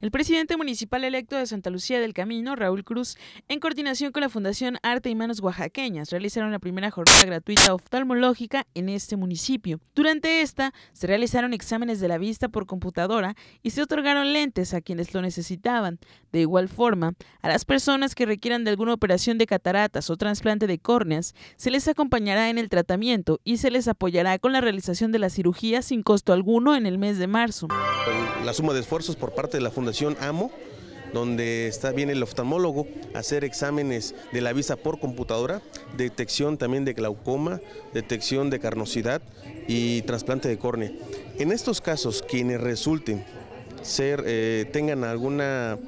El presidente municipal electo de Santa Lucía del Camino, Raúl Cruz, en coordinación con la Fundación Arte y Manos Oaxaqueñas, realizaron la primera jornada gratuita oftalmológica en este municipio. Durante esta, se realizaron exámenes de la vista por computadora y se otorgaron lentes a quienes lo necesitaban. De igual forma, a las personas que requieran de alguna operación de cataratas o trasplante de córneas, se les acompañará en el tratamiento y se les apoyará con la realización de la cirugía sin costo alguno en el mes de marzo. La suma de esfuerzos por parte de la Fundación AMO, donde está bien el oftalmólogo a hacer exámenes de la vista por computadora, detección también de glaucoma, detección de carnosidad y trasplante de córnea. En estos casos, quienes resulten ser, eh, tengan alguna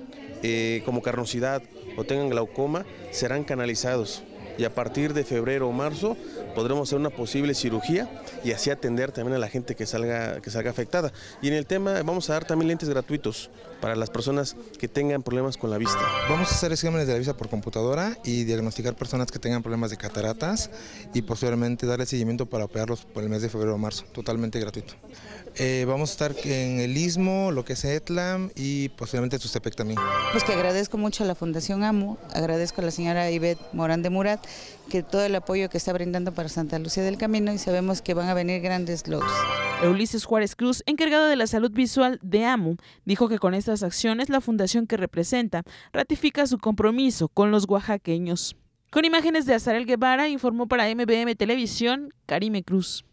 eh, como carnosidad o tengan glaucoma, serán canalizados y a partir de febrero o marzo podremos hacer una posible cirugía y así atender también a la gente que salga, que salga afectada. Y en el tema vamos a dar también lentes gratuitos para las personas que tengan problemas con la vista. Vamos a hacer exámenes de la vista por computadora y diagnosticar personas que tengan problemas de cataratas y posteriormente darle seguimiento para operarlos por el mes de febrero o marzo, totalmente gratuito. Eh, vamos a estar en el Istmo, lo que es Etlam y posteriormente Tustepec también. Pues que agradezco mucho a la Fundación AMO, agradezco a la señora Ivette Morán de Murat que todo el apoyo que está brindando para Santa Lucía del Camino y sabemos que van a venir grandes logros. Ulises Juárez Cruz, encargado de la salud visual de AMU, dijo que con estas acciones la fundación que representa ratifica su compromiso con los oaxaqueños. Con imágenes de Azarel Guevara, informó para MBM Televisión, Karime Cruz.